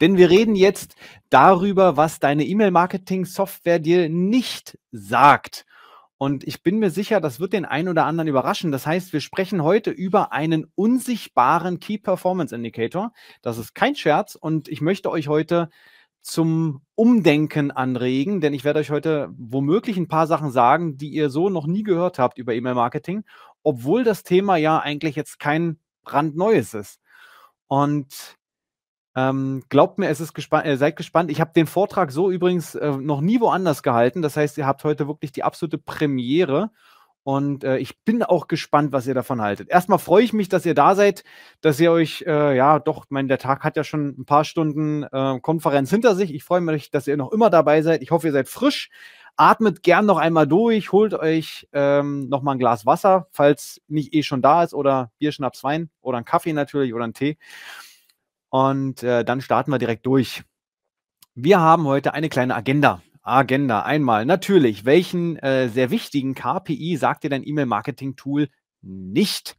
Denn wir reden jetzt darüber, was deine E-Mail-Marketing-Software dir nicht sagt. Und ich bin mir sicher, das wird den einen oder anderen überraschen. Das heißt, wir sprechen heute über einen unsichtbaren Key Performance Indicator. Das ist kein Scherz und ich möchte euch heute zum Umdenken anregen, denn ich werde euch heute womöglich ein paar Sachen sagen, die ihr so noch nie gehört habt über E-Mail-Marketing, obwohl das Thema ja eigentlich jetzt kein brandneues ist. Und ähm, glaubt mir, es ist gespannt, äh, seid gespannt. Ich habe den Vortrag so übrigens äh, noch nie woanders gehalten. Das heißt, ihr habt heute wirklich die absolute Premiere. Und äh, ich bin auch gespannt, was ihr davon haltet. Erstmal freue ich mich, dass ihr da seid, dass ihr euch, äh, ja, doch, mein, der Tag hat ja schon ein paar Stunden äh, Konferenz hinter sich. Ich freue mich, dass ihr noch immer dabei seid. Ich hoffe, ihr seid frisch. Atmet gern noch einmal durch, holt euch ähm, nochmal ein Glas Wasser, falls nicht eh schon da ist, oder Bier, Schnaps, Wein oder einen Kaffee natürlich oder einen Tee. Und äh, dann starten wir direkt durch. Wir haben heute eine kleine Agenda. Agenda einmal. Natürlich, welchen äh, sehr wichtigen KPI sagt dir dein E-Mail-Marketing-Tool nicht?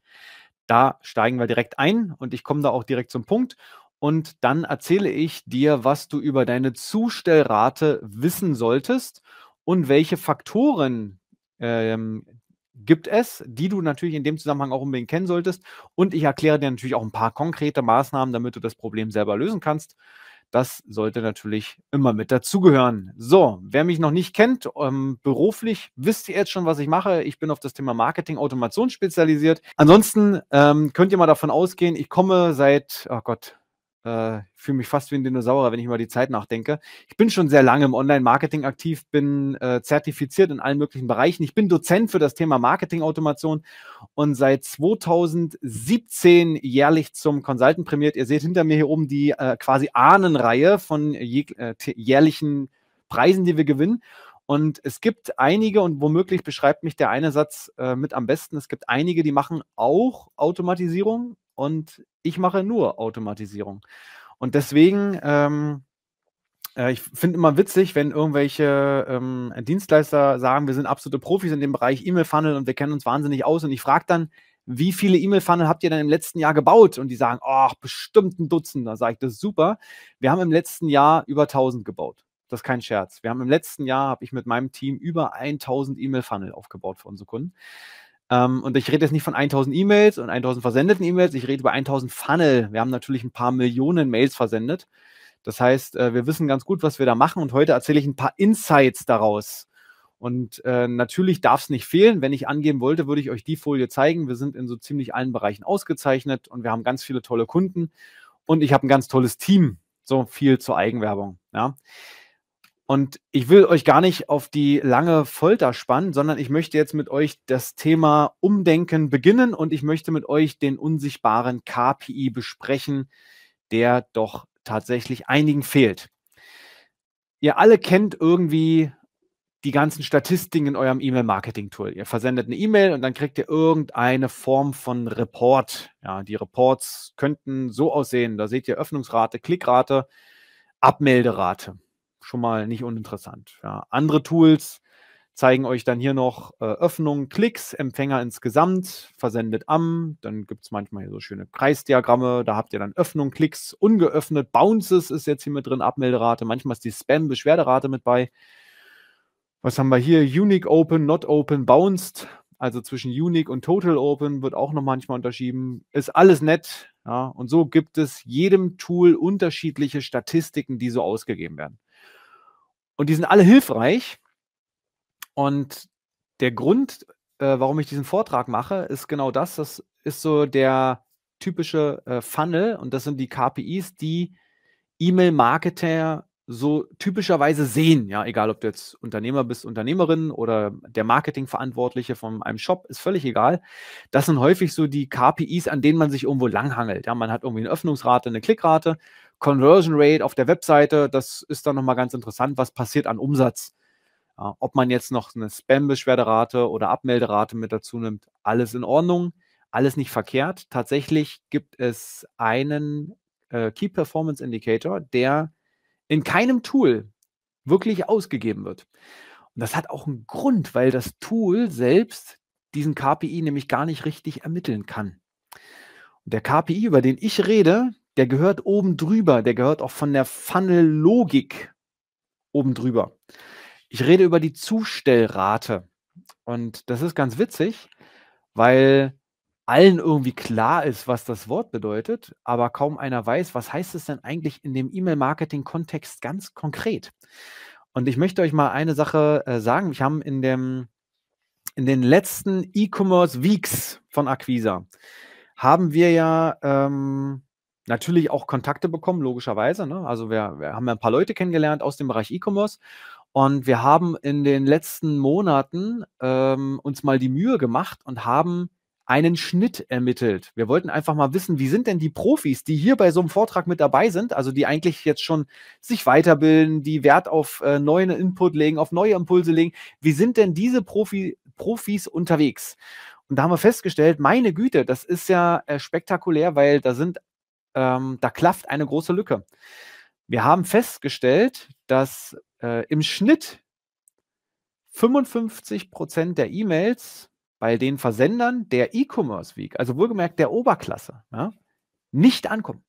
Da steigen wir direkt ein und ich komme da auch direkt zum Punkt. Und dann erzähle ich dir, was du über deine Zustellrate wissen solltest und welche Faktoren ähm, gibt es, die du natürlich in dem Zusammenhang auch unbedingt kennen solltest. Und ich erkläre dir natürlich auch ein paar konkrete Maßnahmen, damit du das Problem selber lösen kannst. Das sollte natürlich immer mit dazugehören. So, wer mich noch nicht kennt, ähm, beruflich wisst ihr jetzt schon, was ich mache. Ich bin auf das Thema Marketing Automation spezialisiert. Ansonsten ähm, könnt ihr mal davon ausgehen, ich komme seit, oh Gott, äh, ich fühle mich fast wie ein Dinosaurier, wenn ich über die Zeit nachdenke. Ich bin schon sehr lange im Online-Marketing aktiv, bin äh, zertifiziert in allen möglichen Bereichen. Ich bin Dozent für das Thema Marketing-Automation und seit 2017 jährlich zum Consultant prämiert. Ihr seht hinter mir hier oben die äh, quasi Ahnenreihe von äh, jährlichen Preisen, die wir gewinnen. Und es gibt einige, und womöglich beschreibt mich der eine Satz äh, mit am besten, es gibt einige, die machen auch Automatisierung, und ich mache nur Automatisierung. Und deswegen, ähm, äh, ich finde immer witzig, wenn irgendwelche ähm, Dienstleister sagen, wir sind absolute Profis in dem Bereich E-Mail-Funnel und wir kennen uns wahnsinnig aus. Und ich frage dann, wie viele E-Mail-Funnel habt ihr denn im letzten Jahr gebaut? Und die sagen, ach, bestimmt ein Dutzend. Da sage ich, das ist super. Wir haben im letzten Jahr über 1000 gebaut. Das ist kein Scherz. Wir haben im letzten Jahr, habe ich mit meinem Team über 1000 E-Mail-Funnel aufgebaut für unsere Kunden. Ähm, und ich rede jetzt nicht von 1000 E-Mails und 1000 versendeten E-Mails, ich rede über 1000 Funnel. Wir haben natürlich ein paar Millionen Mails versendet. Das heißt, äh, wir wissen ganz gut, was wir da machen und heute erzähle ich ein paar Insights daraus. Und äh, natürlich darf es nicht fehlen. Wenn ich angeben wollte, würde ich euch die Folie zeigen. Wir sind in so ziemlich allen Bereichen ausgezeichnet und wir haben ganz viele tolle Kunden und ich habe ein ganz tolles Team. So viel zur Eigenwerbung. Ja. Und ich will euch gar nicht auf die lange Folter spannen, sondern ich möchte jetzt mit euch das Thema Umdenken beginnen und ich möchte mit euch den unsichtbaren KPI besprechen, der doch tatsächlich einigen fehlt. Ihr alle kennt irgendwie die ganzen Statistiken in eurem E-Mail-Marketing-Tool. Ihr versendet eine E-Mail und dann kriegt ihr irgendeine Form von Report. Ja, die Reports könnten so aussehen. Da seht ihr Öffnungsrate, Klickrate, Abmelderate schon mal nicht uninteressant. Ja. Andere Tools zeigen euch dann hier noch äh, Öffnungen, Klicks, Empfänger insgesamt, versendet am. Dann gibt es manchmal hier so schöne Kreisdiagramme. Da habt ihr dann Öffnung, Klicks, ungeöffnet, Bounces ist jetzt hier mit drin, Abmelderate. Manchmal ist die Spam-Beschwerderate mit bei. Was haben wir hier? Unique Open, Not Open, Bounced. Also zwischen Unique und Total Open wird auch noch manchmal unterschieden. Ist alles nett. Ja? Und so gibt es jedem Tool unterschiedliche Statistiken, die so ausgegeben werden. Und die sind alle hilfreich. Und der Grund, äh, warum ich diesen Vortrag mache, ist genau das. Das ist so der typische äh, Funnel und das sind die KPIs, die E-Mail-Marketer so typischerweise sehen. Ja, egal, ob du jetzt Unternehmer bist, Unternehmerin oder der Marketingverantwortliche von einem Shop, ist völlig egal. Das sind häufig so die KPIs, an denen man sich irgendwo langhangelt. Ja, man hat irgendwie eine Öffnungsrate, eine Klickrate Conversion Rate auf der Webseite, das ist dann nochmal ganz interessant, was passiert an Umsatz. Ja, ob man jetzt noch eine Spam-Beschwerderate oder Abmelderate mit dazu nimmt, alles in Ordnung, alles nicht verkehrt. Tatsächlich gibt es einen äh, Key Performance Indicator, der in keinem Tool wirklich ausgegeben wird. Und das hat auch einen Grund, weil das Tool selbst diesen KPI nämlich gar nicht richtig ermitteln kann. Und der KPI, über den ich rede, der gehört oben drüber, der gehört auch von der Funnel-Logik oben drüber. Ich rede über die Zustellrate. Und das ist ganz witzig, weil allen irgendwie klar ist, was das Wort bedeutet, aber kaum einer weiß, was heißt es denn eigentlich in dem E-Mail-Marketing-Kontext ganz konkret. Und ich möchte euch mal eine Sache äh, sagen. Ich habe in, in den letzten E-Commerce Weeks von Acquisa haben wir ja ähm, natürlich auch Kontakte bekommen, logischerweise. Ne? Also wir, wir haben ja ein paar Leute kennengelernt aus dem Bereich E-Commerce und wir haben in den letzten Monaten ähm, uns mal die Mühe gemacht und haben einen Schnitt ermittelt. Wir wollten einfach mal wissen, wie sind denn die Profis, die hier bei so einem Vortrag mit dabei sind, also die eigentlich jetzt schon sich weiterbilden, die Wert auf äh, neuen Input legen, auf neue Impulse legen, wie sind denn diese Profi, Profis unterwegs? Und da haben wir festgestellt, meine Güte, das ist ja äh, spektakulär, weil da sind ähm, da klafft eine große Lücke. Wir haben festgestellt, dass äh, im Schnitt 55 Prozent der E-Mails bei den Versendern der E-Commerce Week, also wohlgemerkt der Oberklasse, ja, nicht ankommen.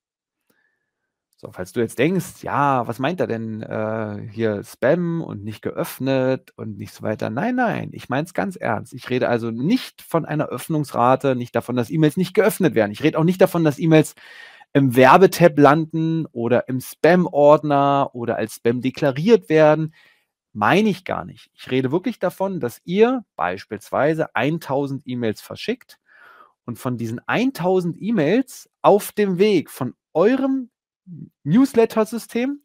So, falls du jetzt denkst, ja, was meint er denn äh, hier Spam und nicht geöffnet und nicht so weiter? Nein, nein, ich meine es ganz ernst. Ich rede also nicht von einer Öffnungsrate, nicht davon, dass E-Mails nicht geöffnet werden. Ich rede auch nicht davon, dass E-Mails im Werbetab landen oder im Spam-Ordner oder als Spam deklariert werden. Meine ich gar nicht. Ich rede wirklich davon, dass ihr beispielsweise 1000 E-Mails verschickt und von diesen 1000 E-Mails auf dem Weg von eurem Newsletter-System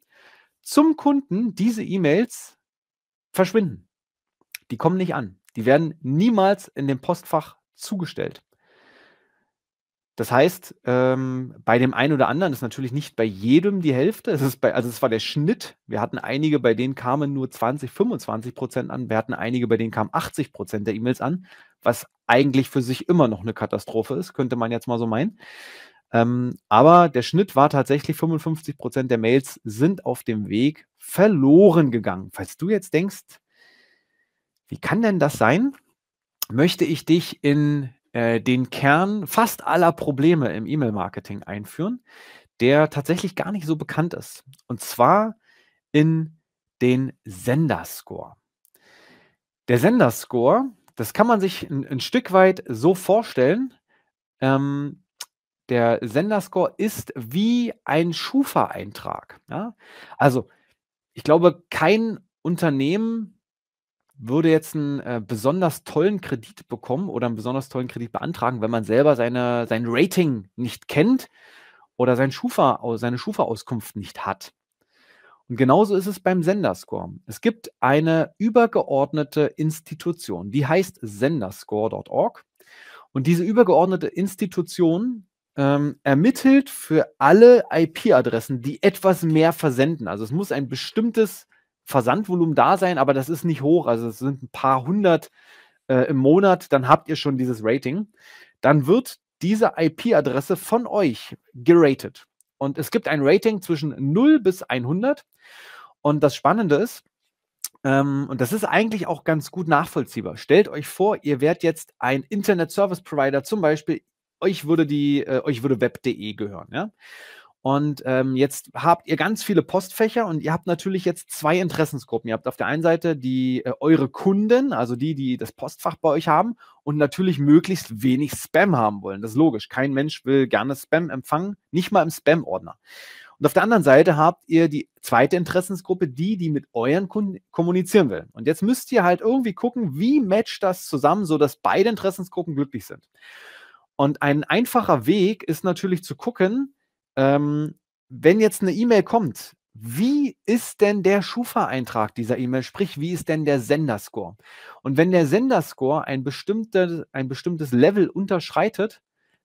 zum Kunden diese E-Mails verschwinden. Die kommen nicht an. Die werden niemals in dem Postfach zugestellt. Das heißt, ähm, bei dem einen oder anderen ist natürlich nicht bei jedem die Hälfte. Es ist bei, also es war der Schnitt. Wir hatten einige, bei denen kamen nur 20, 25 Prozent an. Wir hatten einige, bei denen kamen 80 Prozent der E-Mails an, was eigentlich für sich immer noch eine Katastrophe ist, könnte man jetzt mal so meinen. Ähm, aber der Schnitt war tatsächlich 55 Prozent der Mails sind auf dem Weg verloren gegangen. Falls du jetzt denkst, wie kann denn das sein? Möchte ich dich in äh, den Kern fast aller Probleme im E-Mail-Marketing einführen, der tatsächlich gar nicht so bekannt ist. Und zwar in den Senderscore. Der Senderscore, das kann man sich ein, ein Stück weit so vorstellen. Ähm, der Senderscore ist wie ein Schufa-Eintrag. Ja? Also ich glaube, kein Unternehmen würde jetzt einen äh, besonders tollen Kredit bekommen oder einen besonders tollen Kredit beantragen, wenn man selber seine, sein Rating nicht kennt oder sein Schufa, seine Schufa-Auskunft nicht hat. Und genauso ist es beim Senderscore. Es gibt eine übergeordnete Institution, die heißt senderscore.org. Und diese übergeordnete Institution ähm, ermittelt für alle IP-Adressen, die etwas mehr versenden. Also es muss ein bestimmtes Versandvolumen da sein, aber das ist nicht hoch. Also es sind ein paar hundert äh, im Monat, dann habt ihr schon dieses Rating. Dann wird diese IP-Adresse von euch geratet. Und es gibt ein Rating zwischen 0 bis 100. Und das Spannende ist, ähm, und das ist eigentlich auch ganz gut nachvollziehbar. Stellt euch vor, ihr wärt jetzt ein Internet Service Provider, zum Beispiel, euch würde äh, würde web.de gehören, ja. Und ähm, jetzt habt ihr ganz viele Postfächer und ihr habt natürlich jetzt zwei Interessensgruppen. Ihr habt auf der einen Seite die äh, eure Kunden, also die, die das Postfach bei euch haben und natürlich möglichst wenig Spam haben wollen. Das ist logisch. Kein Mensch will gerne Spam empfangen, nicht mal im Spam-Ordner. Und auf der anderen Seite habt ihr die zweite Interessensgruppe, die, die mit euren Kunden kommunizieren will. Und jetzt müsst ihr halt irgendwie gucken, wie matcht das zusammen, sodass beide Interessensgruppen glücklich sind. Und ein einfacher Weg ist natürlich zu gucken, ähm, wenn jetzt eine E-Mail kommt, wie ist denn der Schufa-Eintrag dieser E-Mail? Sprich, wie ist denn der Senderscore? Und wenn der Senderscore ein, bestimmte, ein bestimmtes Level unterschreitet,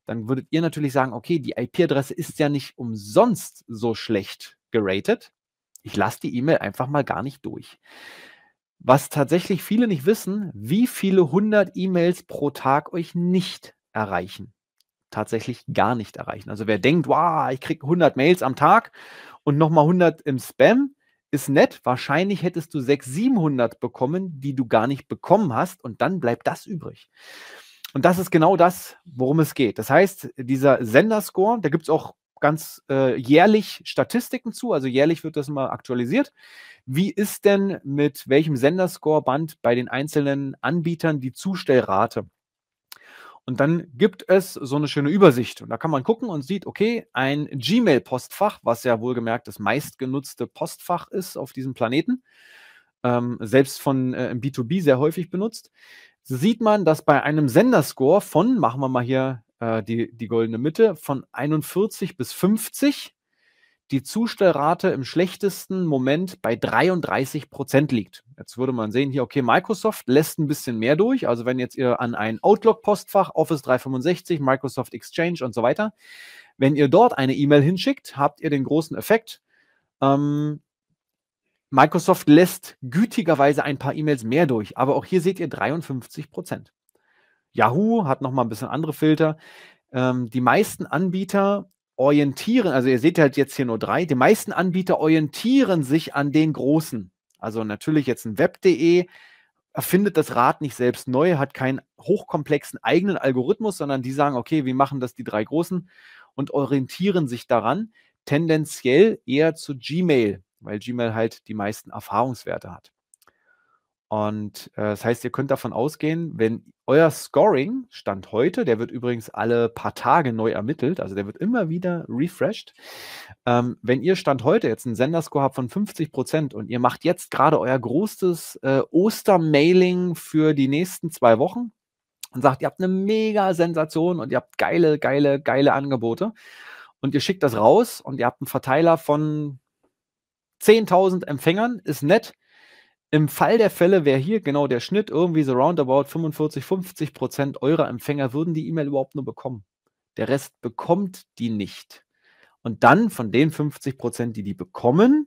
dann würdet ihr natürlich sagen, okay, die IP-Adresse ist ja nicht umsonst so schlecht geratet. Ich lasse die E-Mail einfach mal gar nicht durch. Was tatsächlich viele nicht wissen, wie viele hundert E-Mails pro Tag euch nicht erreichen tatsächlich gar nicht erreichen. Also wer denkt, wow, ich kriege 100 Mails am Tag und nochmal 100 im Spam, ist nett. Wahrscheinlich hättest du 600, 700 bekommen, die du gar nicht bekommen hast und dann bleibt das übrig. Und das ist genau das, worum es geht. Das heißt, dieser Senderscore, da gibt es auch ganz äh, jährlich Statistiken zu, also jährlich wird das mal aktualisiert. Wie ist denn mit welchem Senderscore-Band bei den einzelnen Anbietern die Zustellrate? Und dann gibt es so eine schöne Übersicht. Und da kann man gucken und sieht, okay, ein Gmail-Postfach, was ja wohlgemerkt das meistgenutzte Postfach ist auf diesem Planeten, ähm, selbst von äh, B2B sehr häufig benutzt, sieht man, dass bei einem Senderscore von, machen wir mal hier äh, die, die goldene Mitte, von 41 bis 50 die Zustellrate im schlechtesten Moment bei 33 Prozent liegt. Jetzt würde man sehen, hier, okay, Microsoft lässt ein bisschen mehr durch. Also wenn jetzt ihr an ein Outlook-Postfach, Office 365, Microsoft Exchange und so weiter, wenn ihr dort eine E-Mail hinschickt, habt ihr den großen Effekt. Ähm, Microsoft lässt gütigerweise ein paar E-Mails mehr durch, aber auch hier seht ihr 53 Prozent. Yahoo hat nochmal ein bisschen andere Filter. Ähm, die meisten Anbieter orientieren, also ihr seht halt jetzt hier nur drei, die meisten Anbieter orientieren sich an den großen. Also natürlich jetzt ein Web.de erfindet das Rad nicht selbst neu, hat keinen hochkomplexen eigenen Algorithmus, sondern die sagen, okay, wie machen das die drei großen und orientieren sich daran tendenziell eher zu Gmail, weil Gmail halt die meisten Erfahrungswerte hat. Und äh, das heißt, ihr könnt davon ausgehen, wenn euer Scoring Stand heute, der wird übrigens alle paar Tage neu ermittelt, also der wird immer wieder refreshed. Ähm, wenn ihr Stand heute jetzt einen Senderscore habt von 50 Prozent und ihr macht jetzt gerade euer großes äh, Ostermailing für die nächsten zwei Wochen und sagt, ihr habt eine mega Sensation und ihr habt geile, geile, geile Angebote und ihr schickt das raus und ihr habt einen Verteiler von 10.000 Empfängern, ist nett im Fall der Fälle wäre hier genau der Schnitt irgendwie so roundabout 45, 50 Prozent eurer Empfänger würden die E-Mail überhaupt nur bekommen. Der Rest bekommt die nicht. Und dann von den 50 Prozent, die die bekommen,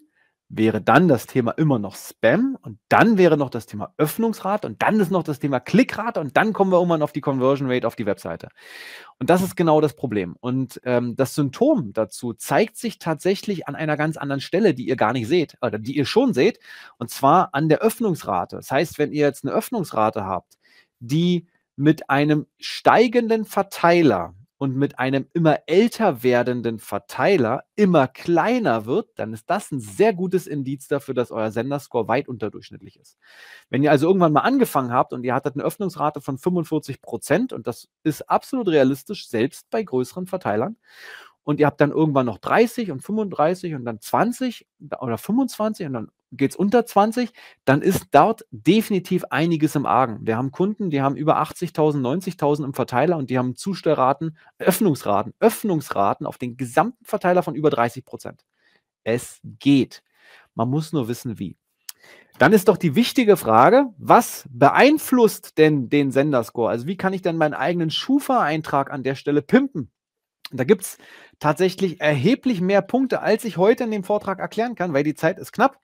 wäre dann das Thema immer noch Spam und dann wäre noch das Thema Öffnungsrate und dann ist noch das Thema Klickrate und dann kommen wir irgendwann auf die Conversion Rate auf die Webseite. Und das ist genau das Problem. Und ähm, das Symptom dazu zeigt sich tatsächlich an einer ganz anderen Stelle, die ihr gar nicht seht oder die ihr schon seht, und zwar an der Öffnungsrate. Das heißt, wenn ihr jetzt eine Öffnungsrate habt, die mit einem steigenden Verteiler, und mit einem immer älter werdenden Verteiler immer kleiner wird, dann ist das ein sehr gutes Indiz dafür, dass euer Senderscore weit unterdurchschnittlich ist. Wenn ihr also irgendwann mal angefangen habt und ihr hattet eine Öffnungsrate von 45 Prozent, und das ist absolut realistisch, selbst bei größeren Verteilern, und ihr habt dann irgendwann noch 30 und 35 und dann 20 oder 25 und dann geht es unter 20, dann ist dort definitiv einiges im Argen. Wir haben Kunden, die haben über 80.000, 90.000 im Verteiler und die haben Zustellraten, Öffnungsraten, Öffnungsraten auf den gesamten Verteiler von über 30 Prozent. Es geht. Man muss nur wissen, wie. Dann ist doch die wichtige Frage, was beeinflusst denn den Senderscore? Also wie kann ich denn meinen eigenen Schufa-Eintrag an der Stelle pimpen? Da gibt es tatsächlich erheblich mehr Punkte, als ich heute in dem Vortrag erklären kann, weil die Zeit ist knapp.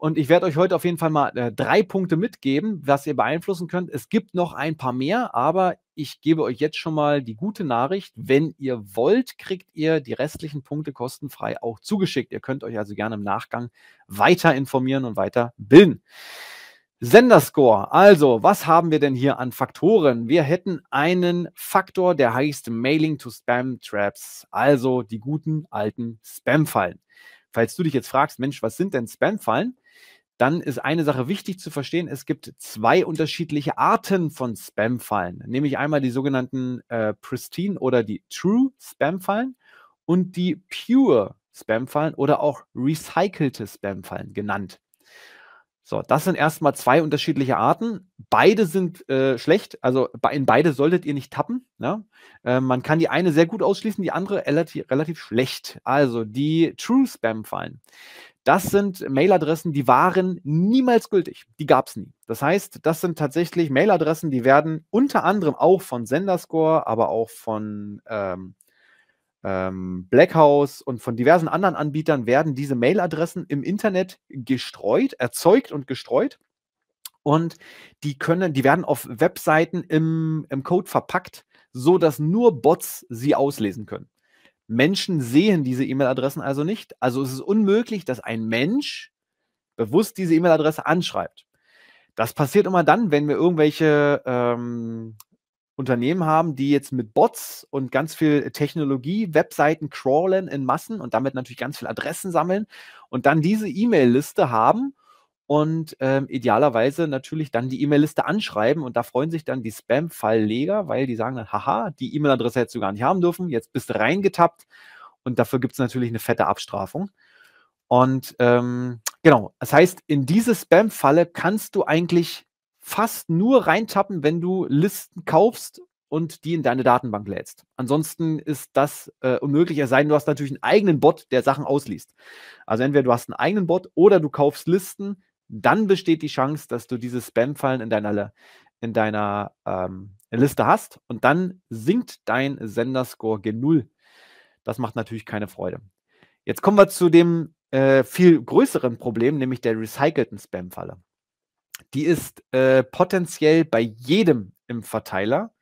Und ich werde euch heute auf jeden Fall mal äh, drei Punkte mitgeben, was ihr beeinflussen könnt. Es gibt noch ein paar mehr, aber ich gebe euch jetzt schon mal die gute Nachricht. Wenn ihr wollt, kriegt ihr die restlichen Punkte kostenfrei auch zugeschickt. Ihr könnt euch also gerne im Nachgang weiter informieren und weiter bilden. Senderscore. Also, was haben wir denn hier an Faktoren? Wir hätten einen Faktor, der heißt Mailing to Spam Traps, also die guten alten Spam-Fallen. Falls du dich jetzt fragst, Mensch, was sind denn Spamfallen? Dann ist eine Sache wichtig zu verstehen. Es gibt zwei unterschiedliche Arten von Spamfallen, nämlich einmal die sogenannten äh, Pristine oder die True Spamfallen und die Pure Spamfallen oder auch recycelte Spamfallen genannt. So, das sind erstmal zwei unterschiedliche Arten. Beide sind äh, schlecht, also in beide solltet ihr nicht tappen. Ne? Äh, man kann die eine sehr gut ausschließen, die andere relativ, relativ schlecht. Also die True Spam-Fallen. Das sind Mailadressen, die waren niemals gültig. Die gab es nie. Das heißt, das sind tatsächlich Mailadressen, die werden unter anderem auch von Senderscore, aber auch von ähm, ähm, Blackhouse und von diversen anderen Anbietern werden diese Mailadressen im Internet gestreut, erzeugt und gestreut. Und die können, die werden auf Webseiten im, im Code verpackt, so dass nur Bots sie auslesen können. Menschen sehen diese E-Mail-Adressen also nicht. Also es ist unmöglich, dass ein Mensch bewusst diese E-Mail-Adresse anschreibt. Das passiert immer dann, wenn wir irgendwelche ähm, Unternehmen haben, die jetzt mit Bots und ganz viel Technologie Webseiten crawlen in Massen und damit natürlich ganz viele Adressen sammeln und dann diese E-Mail-Liste haben und ähm, idealerweise natürlich dann die E-Mail-Liste anschreiben und da freuen sich dann die Spam-Fallleger, weil die sagen dann, haha, die E-Mail-Adresse hättest du gar nicht haben dürfen, jetzt bist du reingetappt und dafür gibt es natürlich eine fette Abstrafung. Und ähm, genau, das heißt, in diese Spam-Falle kannst du eigentlich fast nur reintappen, wenn du Listen kaufst und die in deine Datenbank lädst. Ansonsten ist das äh, unmöglich, es sei denn, du hast natürlich einen eigenen Bot, der Sachen ausliest. Also entweder du hast einen eigenen Bot oder du kaufst Listen, dann besteht die Chance, dass du diese Spam-Fallen in deiner, in deiner ähm, Liste hast und dann sinkt dein Senderscore gen Null. Das macht natürlich keine Freude. Jetzt kommen wir zu dem äh, viel größeren Problem, nämlich der recycelten Spam-Falle die ist äh, potenziell bei jedem im Verteiler.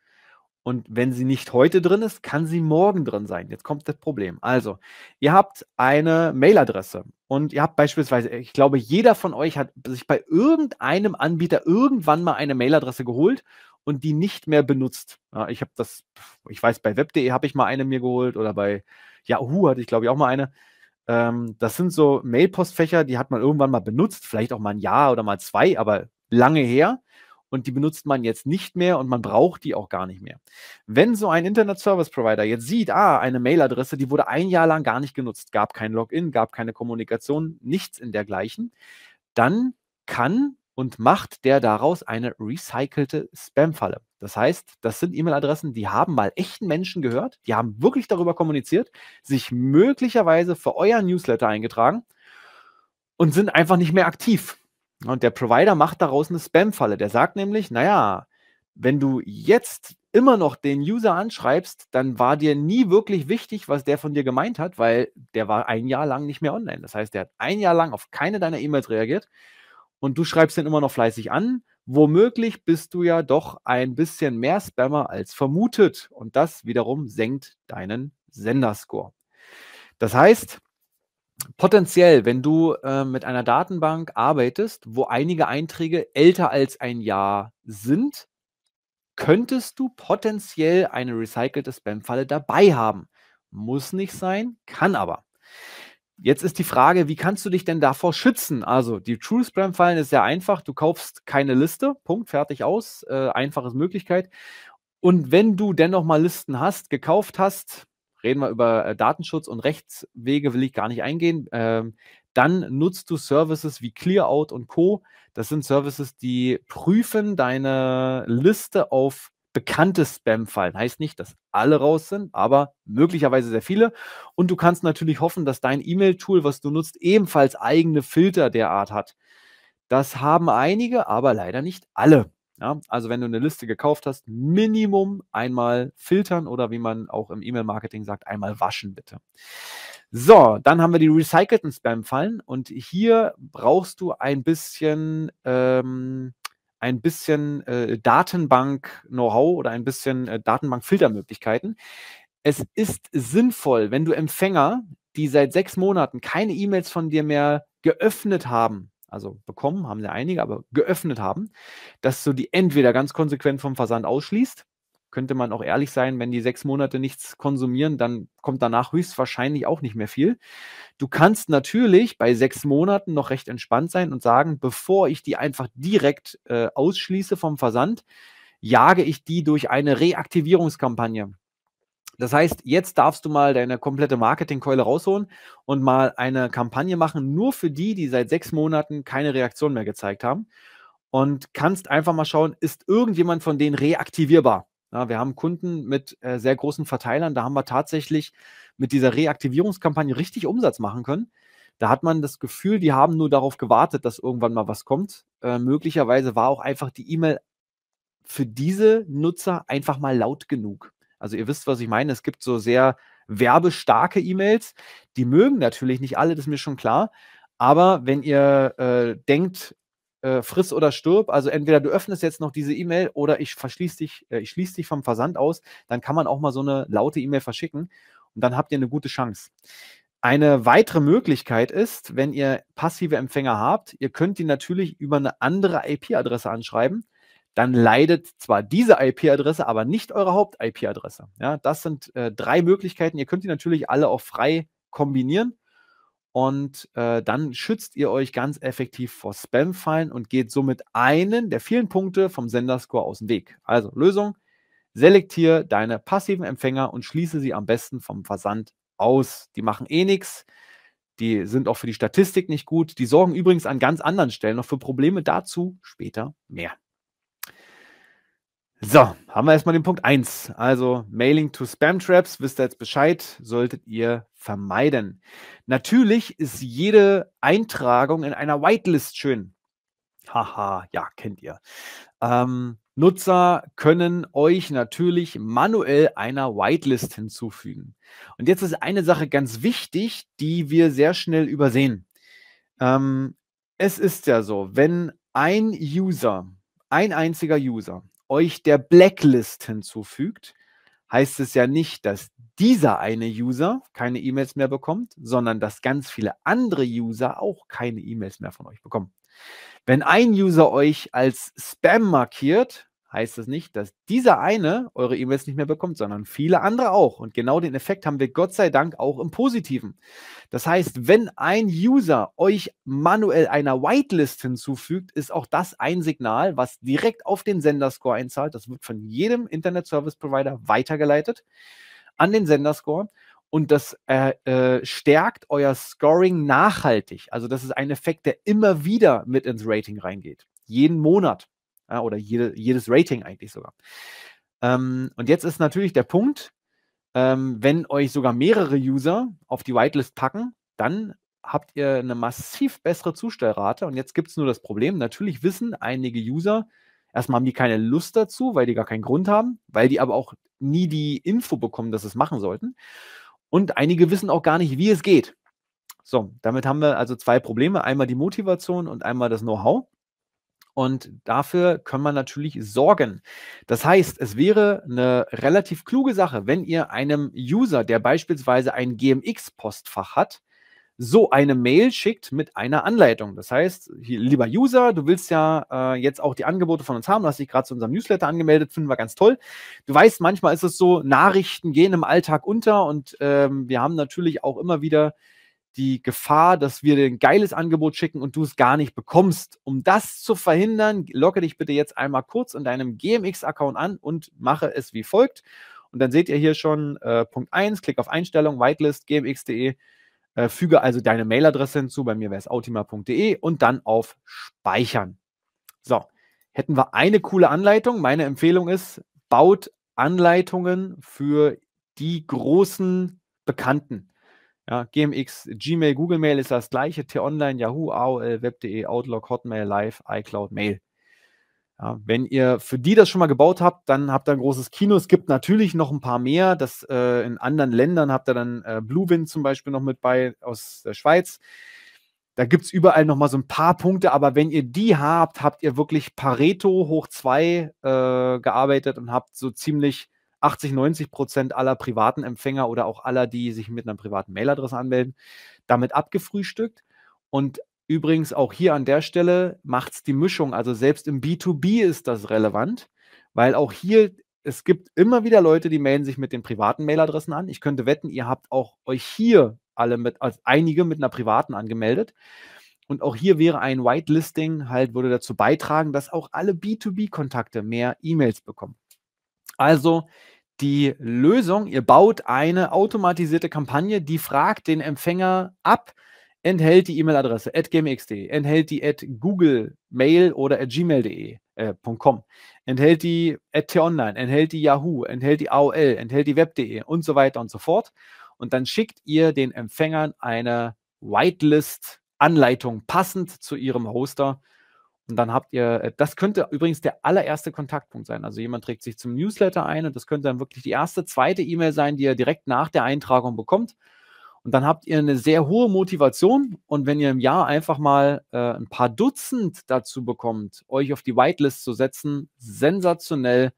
Und wenn sie nicht heute drin ist, kann sie morgen drin sein. Jetzt kommt das Problem. Also, ihr habt eine Mailadresse und ihr habt beispielsweise, ich glaube, jeder von euch hat sich bei irgendeinem Anbieter irgendwann mal eine Mailadresse geholt und die nicht mehr benutzt. Ja, ich habe das, ich weiß, bei web.de habe ich mal eine mir geholt oder bei Yahoo hatte ich, glaube ich, auch mal eine. Ähm, das sind so Mailpostfächer, die hat man irgendwann mal benutzt, vielleicht auch mal ein Jahr oder mal zwei, aber lange her. Und die benutzt man jetzt nicht mehr und man braucht die auch gar nicht mehr. Wenn so ein Internet Service Provider jetzt sieht, ah, eine Mailadresse, die wurde ein Jahr lang gar nicht genutzt, gab kein Login, gab keine Kommunikation, nichts in dergleichen, dann kann und macht der daraus eine recycelte Spam-Falle. Das heißt, das sind E-Mail-Adressen, die haben mal echten Menschen gehört, die haben wirklich darüber kommuniziert, sich möglicherweise für euer Newsletter eingetragen und sind einfach nicht mehr aktiv. Und der Provider macht daraus eine Spam-Falle. Der sagt nämlich, naja, wenn du jetzt immer noch den User anschreibst, dann war dir nie wirklich wichtig, was der von dir gemeint hat, weil der war ein Jahr lang nicht mehr online. Das heißt, der hat ein Jahr lang auf keine deiner E-Mails reagiert und du schreibst den immer noch fleißig an. Womöglich bist du ja doch ein bisschen mehr Spammer als vermutet und das wiederum senkt deinen Senderscore. Das heißt, potenziell, wenn du äh, mit einer Datenbank arbeitest, wo einige Einträge älter als ein Jahr sind, könntest du potenziell eine recycelte Spam-Falle dabei haben. Muss nicht sein, kann aber. Jetzt ist die Frage, wie kannst du dich denn davor schützen? Also, die True Spam Fallen ist sehr einfach. Du kaufst keine Liste. Punkt, fertig aus. Äh, einfaches Möglichkeit. Und wenn du dennoch mal Listen hast, gekauft hast, reden wir über äh, Datenschutz und Rechtswege, will ich gar nicht eingehen. Ähm, dann nutzt du Services wie ClearOut und Co. Das sind Services, die prüfen deine Liste auf bekannte Spam-Fallen. Heißt nicht, dass alle raus sind, aber möglicherweise sehr viele. Und du kannst natürlich hoffen, dass dein E-Mail-Tool, was du nutzt, ebenfalls eigene Filter der Art hat. Das haben einige, aber leider nicht alle. Ja, also wenn du eine Liste gekauft hast, Minimum einmal filtern oder wie man auch im E-Mail-Marketing sagt, einmal waschen bitte. So, dann haben wir die recycelten Spam-Fallen und hier brauchst du ein bisschen ähm, ein bisschen äh, Datenbank-Know-how oder ein bisschen äh, Datenbank-Filtermöglichkeiten. Es ist sinnvoll, wenn du Empfänger, die seit sechs Monaten keine E-Mails von dir mehr geöffnet haben, also bekommen, haben sie einige, aber geöffnet haben, dass du die entweder ganz konsequent vom Versand ausschließt könnte man auch ehrlich sein, wenn die sechs Monate nichts konsumieren, dann kommt danach höchstwahrscheinlich auch nicht mehr viel. Du kannst natürlich bei sechs Monaten noch recht entspannt sein und sagen, bevor ich die einfach direkt äh, ausschließe vom Versand, jage ich die durch eine Reaktivierungskampagne. Das heißt, jetzt darfst du mal deine komplette Marketingkeule rausholen und mal eine Kampagne machen, nur für die, die seit sechs Monaten keine Reaktion mehr gezeigt haben. Und kannst einfach mal schauen, ist irgendjemand von denen reaktivierbar? Ja, wir haben Kunden mit äh, sehr großen Verteilern, da haben wir tatsächlich mit dieser Reaktivierungskampagne richtig Umsatz machen können. Da hat man das Gefühl, die haben nur darauf gewartet, dass irgendwann mal was kommt. Äh, möglicherweise war auch einfach die E-Mail für diese Nutzer einfach mal laut genug. Also ihr wisst, was ich meine. Es gibt so sehr werbestarke E-Mails. Die mögen natürlich nicht alle, das ist mir schon klar. Aber wenn ihr äh, denkt, äh, friss oder stirb. Also entweder du öffnest jetzt noch diese E-Mail oder ich verschließe dich, äh, ich schließe dich vom Versand aus. Dann kann man auch mal so eine laute E-Mail verschicken und dann habt ihr eine gute Chance. Eine weitere Möglichkeit ist, wenn ihr passive Empfänger habt, ihr könnt die natürlich über eine andere IP-Adresse anschreiben. Dann leidet zwar diese IP-Adresse, aber nicht eure Haupt-IP-Adresse. Ja, das sind äh, drei Möglichkeiten. Ihr könnt die natürlich alle auch frei kombinieren. Und äh, dann schützt ihr euch ganz effektiv vor Spam-Fallen und geht somit einen der vielen Punkte vom Senderscore aus dem Weg. Also Lösung, selektiere deine passiven Empfänger und schließe sie am besten vom Versand aus. Die machen eh nichts. Die sind auch für die Statistik nicht gut. Die sorgen übrigens an ganz anderen Stellen noch für Probleme. Dazu später mehr. So, haben wir erstmal den Punkt 1. Also Mailing to Spam Traps, wisst ihr jetzt Bescheid, solltet ihr vermeiden. Natürlich ist jede Eintragung in einer Whitelist schön. Haha, ja, kennt ihr. Ähm, Nutzer können euch natürlich manuell einer Whitelist hinzufügen. Und jetzt ist eine Sache ganz wichtig, die wir sehr schnell übersehen. Ähm, es ist ja so, wenn ein User, ein einziger User, euch der Blacklist hinzufügt, heißt es ja nicht, dass dieser eine User keine E-Mails mehr bekommt, sondern dass ganz viele andere User auch keine E-Mails mehr von euch bekommen. Wenn ein User euch als Spam markiert, heißt das nicht, dass dieser eine eure E-Mails nicht mehr bekommt, sondern viele andere auch. Und genau den Effekt haben wir Gott sei Dank auch im Positiven. Das heißt, wenn ein User euch manuell einer Whitelist hinzufügt, ist auch das ein Signal, was direkt auf den Senderscore einzahlt. Das wird von jedem Internet Service Provider weitergeleitet an den Senderscore und das äh, äh, stärkt euer Scoring nachhaltig. Also das ist ein Effekt, der immer wieder mit ins Rating reingeht. Jeden Monat ja, oder jede, jedes Rating eigentlich sogar. Ähm, und jetzt ist natürlich der Punkt, ähm, wenn euch sogar mehrere User auf die Whitelist packen, dann habt ihr eine massiv bessere Zustellrate. Und jetzt gibt es nur das Problem, natürlich wissen einige User, erstmal haben die keine Lust dazu, weil die gar keinen Grund haben, weil die aber auch nie die Info bekommen, dass sie es machen sollten. Und einige wissen auch gar nicht, wie es geht. So, damit haben wir also zwei Probleme. Einmal die Motivation und einmal das Know-how. Und dafür kann man natürlich sorgen. Das heißt, es wäre eine relativ kluge Sache, wenn ihr einem User, der beispielsweise ein GMX-Postfach hat, so eine Mail schickt mit einer Anleitung. Das heißt, hier, lieber User, du willst ja äh, jetzt auch die Angebote von uns haben. Du hast dich gerade zu unserem Newsletter angemeldet, finden wir ganz toll. Du weißt, manchmal ist es so, Nachrichten gehen im Alltag unter und ähm, wir haben natürlich auch immer wieder die Gefahr, dass wir dir ein geiles Angebot schicken und du es gar nicht bekommst. Um das zu verhindern, logge dich bitte jetzt einmal kurz in deinem GMX-Account an und mache es wie folgt. Und dann seht ihr hier schon äh, Punkt 1, Klick auf Einstellung, Whitelist, gmx.de, äh, füge also deine Mailadresse hinzu, bei mir wäre es autima.de und dann auf Speichern. So, hätten wir eine coole Anleitung. Meine Empfehlung ist, baut Anleitungen für die großen Bekannten. Ja, GMX, Gmail, Google Mail ist das gleiche, T-Online, Yahoo, AOL, Web.de, Outlook, Hotmail, Live, iCloud, Mail. Ja, wenn ihr für die das schon mal gebaut habt, dann habt ihr ein großes Kino. Es gibt natürlich noch ein paar mehr. Das, äh, in anderen Ländern habt ihr dann äh, Bluewind zum Beispiel noch mit bei aus der Schweiz. Da gibt es überall noch mal so ein paar Punkte, aber wenn ihr die habt, habt ihr wirklich Pareto hoch zwei äh, gearbeitet und habt so ziemlich 80, 90 Prozent aller privaten Empfänger oder auch aller, die sich mit einer privaten Mailadresse anmelden, damit abgefrühstückt. Und übrigens auch hier an der Stelle macht es die Mischung. Also selbst im B2B ist das relevant, weil auch hier es gibt immer wieder Leute, die melden sich mit den privaten Mailadressen an. Ich könnte wetten, ihr habt auch euch hier alle mit, als einige mit einer privaten angemeldet. Und auch hier wäre ein Whitelisting halt, würde dazu beitragen, dass auch alle B2B-Kontakte mehr E-Mails bekommen. Also die Lösung, ihr baut eine automatisierte Kampagne, die fragt den Empfänger ab, enthält die E-Mail-Adresse at gmx.de, enthält die at Google Mail oder at gmail.de, äh, enthält die at t-online, enthält die Yahoo, enthält die AOL, enthält die web.de und so weiter und so fort. Und dann schickt ihr den Empfängern eine Whitelist-Anleitung passend zu ihrem Hoster, und dann habt ihr, äh, das könnte übrigens der allererste Kontaktpunkt sein. Also jemand trägt sich zum Newsletter ein und das könnte dann wirklich die erste, zweite E-Mail sein, die ihr direkt nach der Eintragung bekommt. Und dann habt ihr eine sehr hohe Motivation. Und wenn ihr im Jahr einfach mal äh, ein paar Dutzend dazu bekommt, euch auf die Whitelist zu setzen, sensationell.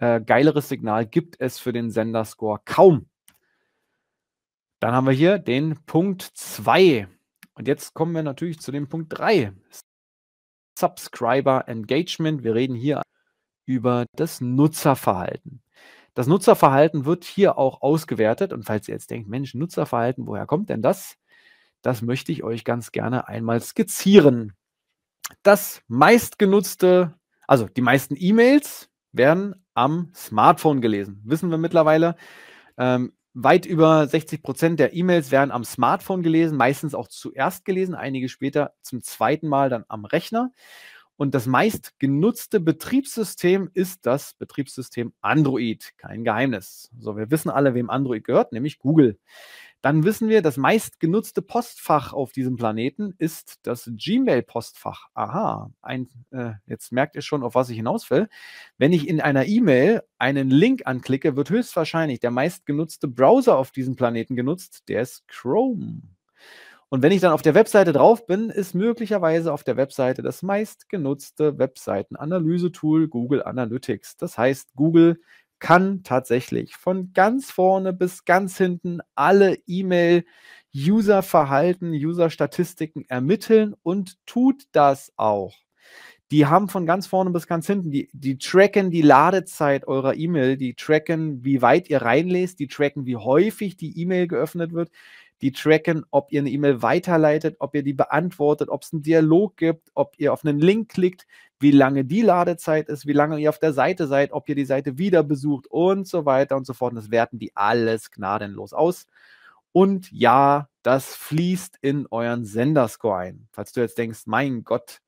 Äh, geileres Signal gibt es für den Senderscore kaum. Dann haben wir hier den Punkt 2. Und jetzt kommen wir natürlich zu dem Punkt 3. Subscriber Engagement. Wir reden hier über das Nutzerverhalten. Das Nutzerverhalten wird hier auch ausgewertet. Und falls ihr jetzt denkt, Mensch, Nutzerverhalten, woher kommt denn das? Das möchte ich euch ganz gerne einmal skizzieren. Das meistgenutzte, also die meisten E-Mails werden am Smartphone gelesen. Wissen wir mittlerweile. Ähm, Weit über 60 Prozent der E-Mails werden am Smartphone gelesen, meistens auch zuerst gelesen, einige später zum zweiten Mal dann am Rechner. Und das meist genutzte Betriebssystem ist das Betriebssystem Android. Kein Geheimnis. So, wir wissen alle, wem Android gehört, nämlich Google dann wissen wir, das meistgenutzte Postfach auf diesem Planeten ist das Gmail-Postfach. Aha, ein, äh, jetzt merkt ihr schon, auf was ich hinaus will. Wenn ich in einer E-Mail einen Link anklicke, wird höchstwahrscheinlich der meistgenutzte Browser auf diesem Planeten genutzt, der ist Chrome. Und wenn ich dann auf der Webseite drauf bin, ist möglicherweise auf der Webseite das meistgenutzte Webseiten-Analyse-Tool Google Analytics. Das heißt, Google kann tatsächlich von ganz vorne bis ganz hinten alle E-Mail User-Verhalten, User-Statistiken ermitteln und tut das auch. Die haben von ganz vorne bis ganz hinten, die, die tracken die Ladezeit eurer E-Mail, die tracken, wie weit ihr reinlest, die tracken, wie häufig die E-Mail geöffnet wird, die tracken, ob ihr eine E-Mail weiterleitet, ob ihr die beantwortet, ob es einen Dialog gibt, ob ihr auf einen Link klickt, wie lange die Ladezeit ist, wie lange ihr auf der Seite seid, ob ihr die Seite wieder besucht und so weiter und so fort. Und das werten die alles gnadenlos aus. Und ja, das fließt in euren Senderscore ein. Falls du jetzt denkst, mein Gott,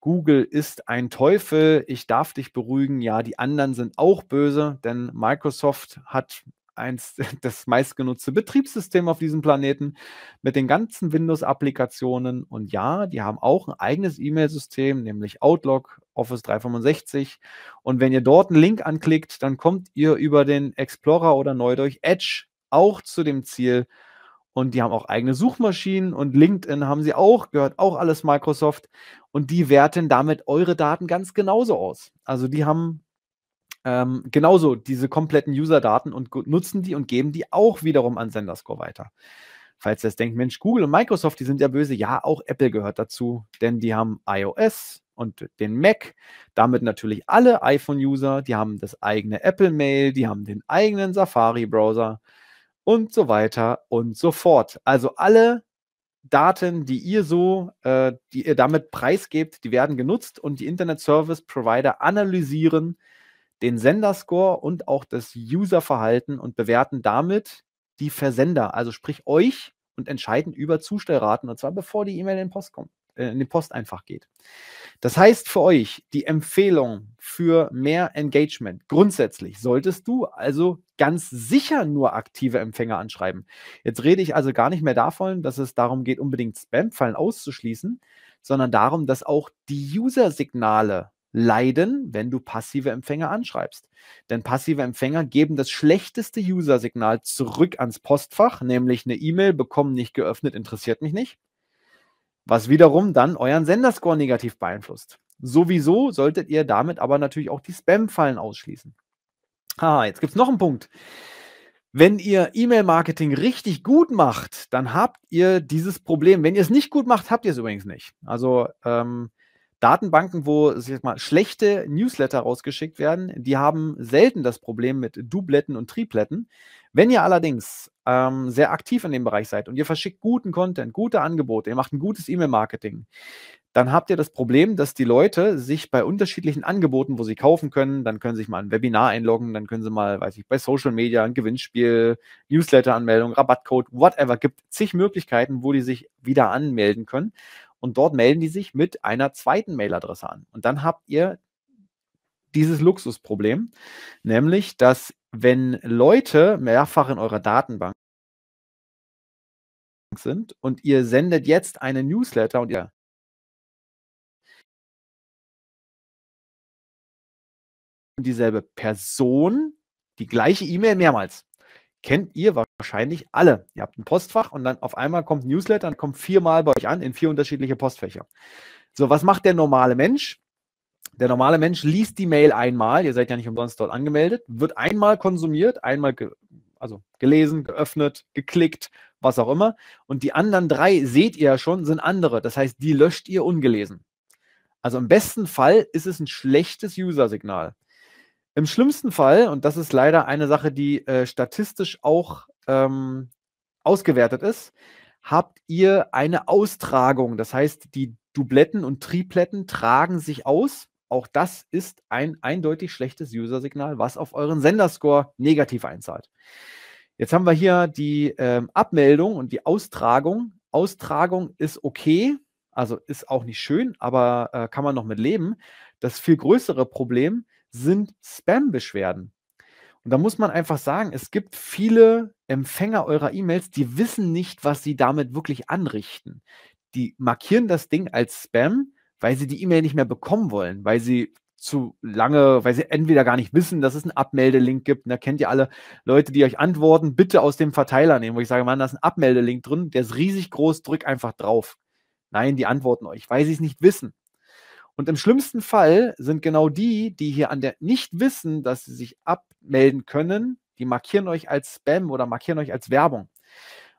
Google ist ein Teufel, ich darf dich beruhigen, ja, die anderen sind auch böse, denn Microsoft hat eins das meistgenutzte Betriebssystem auf diesem Planeten mit den ganzen Windows-Applikationen. Und ja, die haben auch ein eigenes E-Mail-System, nämlich Outlook, Office 365. Und wenn ihr dort einen Link anklickt, dann kommt ihr über den Explorer oder neu durch Edge auch zu dem Ziel. Und die haben auch eigene Suchmaschinen und LinkedIn haben sie auch, gehört auch alles Microsoft. Und die werten damit eure Daten ganz genauso aus. Also die haben ähm, genauso diese kompletten User-Daten und nutzen die und geben die auch wiederum an Senderscore weiter. Falls ihr jetzt denkt, Mensch, Google und Microsoft, die sind ja böse, ja, auch Apple gehört dazu, denn die haben iOS und den Mac, damit natürlich alle iPhone-User, die haben das eigene Apple Mail, die haben den eigenen Safari-Browser und so weiter und so fort. Also alle Daten, die ihr so, äh, die ihr damit preisgebt, die werden genutzt und die Internet Service Provider analysieren, den Senderscore und auch das Userverhalten und bewerten damit die Versender, also sprich euch und entscheiden über Zustellraten und zwar bevor die E-Mail in den Post kommt äh, in den Post einfach geht. Das heißt für euch, die Empfehlung für mehr Engagement grundsätzlich solltest du also ganz sicher nur aktive Empfänger anschreiben. Jetzt rede ich also gar nicht mehr davon, dass es darum geht, unbedingt Spam-Fallen auszuschließen, sondern darum, dass auch die User-Signale leiden, wenn du passive Empfänger anschreibst. Denn passive Empfänger geben das schlechteste User-Signal zurück ans Postfach, nämlich eine E-Mail bekommen nicht geöffnet, interessiert mich nicht, was wiederum dann euren Senderscore negativ beeinflusst. Sowieso solltet ihr damit aber natürlich auch die Spam-Fallen ausschließen. Ah, jetzt gibt es noch einen Punkt. Wenn ihr E-Mail-Marketing richtig gut macht, dann habt ihr dieses Problem. Wenn ihr es nicht gut macht, habt ihr es übrigens nicht. Also ähm, Datenbanken, wo mal, schlechte Newsletter rausgeschickt werden, die haben selten das Problem mit Dubletten und Tripletten. Wenn ihr allerdings ähm, sehr aktiv in dem Bereich seid und ihr verschickt guten Content, gute Angebote, ihr macht ein gutes E-Mail-Marketing, dann habt ihr das Problem, dass die Leute sich bei unterschiedlichen Angeboten, wo sie kaufen können, dann können sie sich mal ein Webinar einloggen, dann können sie mal, weiß ich, bei Social Media ein Gewinnspiel, Newsletter-Anmeldung, Rabattcode, whatever, gibt zig Möglichkeiten, wo die sich wieder anmelden können. Und dort melden die sich mit einer zweiten Mailadresse an. Und dann habt ihr dieses Luxusproblem, nämlich, dass wenn Leute mehrfach in eurer Datenbank sind und ihr sendet jetzt einen Newsletter und ihr dieselbe Person die gleiche E-Mail mehrmals. Kennt ihr was? wahrscheinlich alle. Ihr habt ein Postfach und dann auf einmal kommt ein Newsletter und kommt viermal bei euch an in vier unterschiedliche Postfächer. So, was macht der normale Mensch? Der normale Mensch liest die Mail einmal, ihr seid ja nicht umsonst dort angemeldet, wird einmal konsumiert, einmal ge also gelesen, geöffnet, geklickt, was auch immer. Und die anderen drei seht ihr ja schon, sind andere. Das heißt, die löscht ihr ungelesen. Also im besten Fall ist es ein schlechtes User-Signal. Im schlimmsten Fall, und das ist leider eine Sache, die äh, statistisch auch ähm, ausgewertet ist, habt ihr eine Austragung. Das heißt, die Dubletten und Tripletten tragen sich aus. Auch das ist ein eindeutig schlechtes User-Signal, was auf euren Senderscore negativ einzahlt. Jetzt haben wir hier die ähm, Abmeldung und die Austragung. Austragung ist okay, also ist auch nicht schön, aber äh, kann man noch mit leben. Das viel größere Problem sind Spam-Beschwerden. Und da muss man einfach sagen, es gibt viele Empfänger eurer E-Mails, die wissen nicht, was sie damit wirklich anrichten. Die markieren das Ding als Spam, weil sie die E-Mail nicht mehr bekommen wollen, weil sie zu lange, weil sie entweder gar nicht wissen, dass es einen Abmeldelink gibt. Und ne, da kennt ihr alle Leute, die euch antworten, bitte aus dem Verteiler nehmen, wo ich sage, Mann, da ist ein Abmeldelink drin, der ist riesig groß, drück einfach drauf. Nein, die antworten euch, weil sie es nicht wissen. Und im schlimmsten Fall sind genau die, die hier an der nicht wissen, dass sie sich abmelden können, die markieren euch als Spam oder markieren euch als Werbung.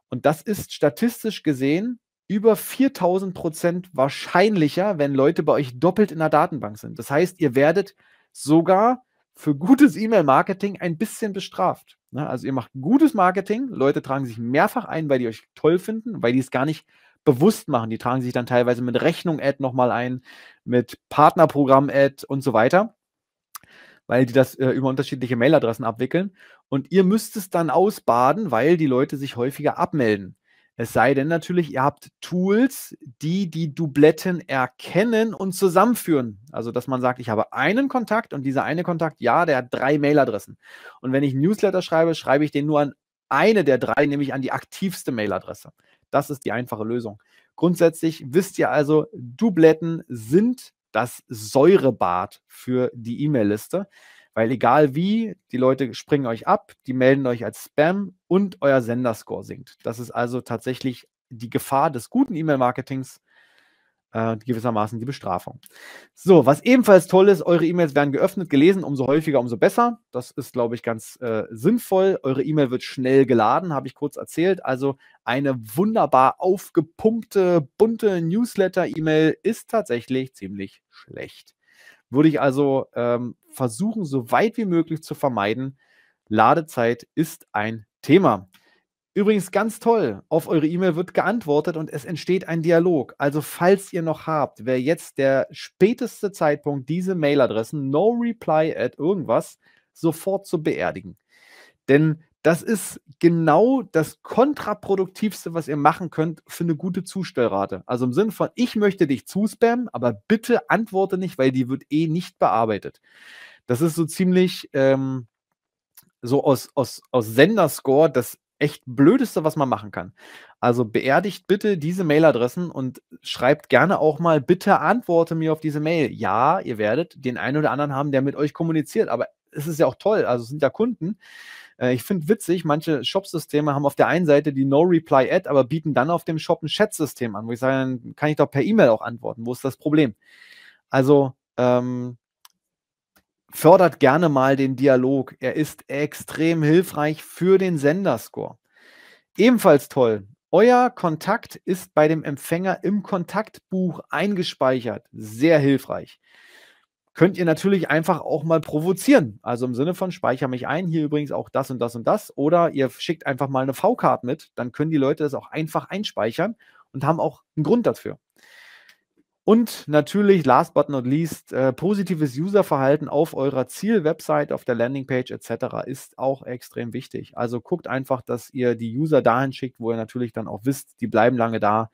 Und das ist statistisch gesehen über 4000 Prozent wahrscheinlicher, wenn Leute bei euch doppelt in der Datenbank sind. Das heißt, ihr werdet sogar für gutes E-Mail-Marketing ein bisschen bestraft. Ne, also ihr macht gutes Marketing, Leute tragen sich mehrfach ein, weil die euch toll finden, weil die es gar nicht bewusst machen. Die tragen sich dann teilweise mit Rechnung-Ad nochmal ein, mit Partnerprogramm-Ad und so weiter, weil die das äh, über unterschiedliche Mailadressen abwickeln. Und ihr müsst es dann ausbaden, weil die Leute sich häufiger abmelden. Es sei denn natürlich, ihr habt Tools, die die Dubletten erkennen und zusammenführen. Also, dass man sagt, ich habe einen Kontakt und dieser eine Kontakt, ja, der hat drei Mailadressen. Und wenn ich Newsletter schreibe, schreibe ich den nur an eine der drei, nämlich an die aktivste Mailadresse. Das ist die einfache Lösung. Grundsätzlich wisst ihr also, Dubletten sind das Säurebad für die E-Mail-Liste, weil egal wie, die Leute springen euch ab, die melden euch als Spam und euer Senderscore sinkt. Das ist also tatsächlich die Gefahr des guten E-Mail-Marketings äh, gewissermaßen die Bestrafung. So, was ebenfalls toll ist, eure E-Mails werden geöffnet, gelesen, umso häufiger, umso besser. Das ist, glaube ich, ganz äh, sinnvoll. Eure E-Mail wird schnell geladen, habe ich kurz erzählt. Also eine wunderbar aufgepumpte, bunte Newsletter-E-Mail ist tatsächlich ziemlich schlecht. Würde ich also ähm, versuchen, so weit wie möglich zu vermeiden. Ladezeit ist ein Thema. Übrigens ganz toll, auf eure E-Mail wird geantwortet und es entsteht ein Dialog. Also falls ihr noch habt, wäre jetzt der späteste Zeitpunkt, diese Mailadressen no reply at irgendwas sofort zu beerdigen. Denn das ist genau das kontraproduktivste, was ihr machen könnt für eine gute Zustellrate. Also im Sinne von, ich möchte dich zuspammen, aber bitte antworte nicht, weil die wird eh nicht bearbeitet. Das ist so ziemlich ähm, so aus, aus, aus Senderscore das echt blödeste, was man machen kann. Also beerdigt bitte diese Mailadressen und schreibt gerne auch mal, bitte antworte mir auf diese Mail. Ja, ihr werdet den einen oder anderen haben, der mit euch kommuniziert, aber es ist ja auch toll. Also es sind ja Kunden. Äh, ich finde witzig, manche Shop-Systeme haben auf der einen Seite die No-Reply-Ad, aber bieten dann auf dem Shop ein Chat-System an, wo ich sage, dann kann ich doch per E-Mail auch antworten. Wo ist das Problem? Also ähm, fördert gerne mal den Dialog. Er ist extrem hilfreich für den Senderscore. Ebenfalls toll. Euer Kontakt ist bei dem Empfänger im Kontaktbuch eingespeichert. Sehr hilfreich. Könnt ihr natürlich einfach auch mal provozieren. Also im Sinne von speicher mich ein. Hier übrigens auch das und das und das. Oder ihr schickt einfach mal eine V-Card mit. Dann können die Leute das auch einfach einspeichern und haben auch einen Grund dafür. Und natürlich, last but not least, äh, positives Userverhalten auf eurer Zielwebsite, auf der Landingpage etc. ist auch extrem wichtig. Also guckt einfach, dass ihr die User dahin schickt, wo ihr natürlich dann auch wisst, die bleiben lange da